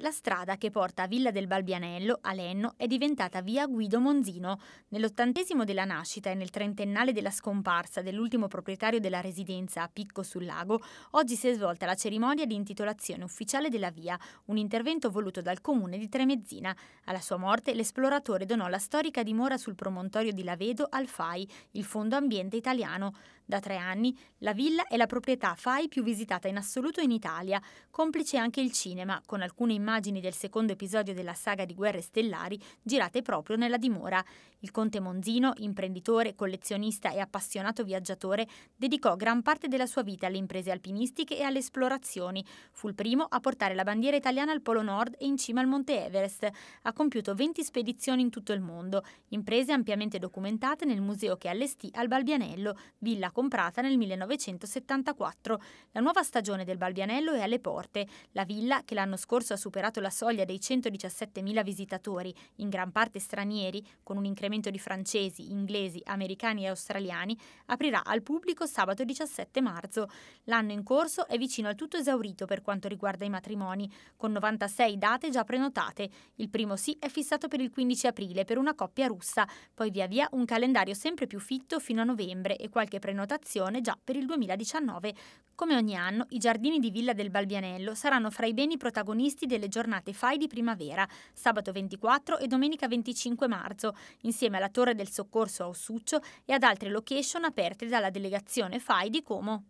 La strada che porta a Villa del Balbianello, a Lenno, è diventata via Guido Monzino. Nell'ottantesimo della nascita e nel trentennale della scomparsa dell'ultimo proprietario della residenza a Picco sul Lago, oggi si è svolta la cerimonia di intitolazione ufficiale della via, un intervento voluto dal comune di Tremezzina. Alla sua morte l'esploratore donò la storica dimora sul promontorio di Lavedo al FAI, il Fondo Ambiente Italiano. Da tre anni la villa è la proprietà FAI più visitata in assoluto in Italia, complice anche il cinema, con alcune immagini immagini del secondo episodio della saga di Guerre Stellari girate proprio nella dimora. Il conte Monzino, imprenditore, collezionista e appassionato viaggiatore, dedicò gran parte della sua vita alle imprese alpinistiche e alle esplorazioni. Fu il primo a portare la bandiera italiana al Polo Nord e in cima al Monte Everest. Ha compiuto 20 spedizioni in tutto il mondo, imprese ampiamente documentate nel museo che allestì al Balbianello, villa comprata nel 1974. La nuova stagione del Balbianello è alle porte. La villa, che l'anno scorso ha superato superato la soglia dei 117.000 visitatori, in gran parte stranieri, con un incremento di francesi, inglesi, americani e australiani, aprirà al pubblico sabato 17 marzo. L'anno in corso è vicino al tutto esaurito per quanto riguarda i matrimoni, con 96 date già prenotate. Il primo sì è fissato per il 15 aprile per una coppia russa, poi via via un calendario sempre più fitto fino a novembre e qualche prenotazione già per il 2019. Come ogni anno, i giardini di Villa del Balbianello saranno fra i beni protagonisti delle giornate FAI di primavera, sabato 24 e domenica 25 marzo, insieme alla Torre del Soccorso a Ossuccio e ad altre location aperte dalla delegazione FAI di Como.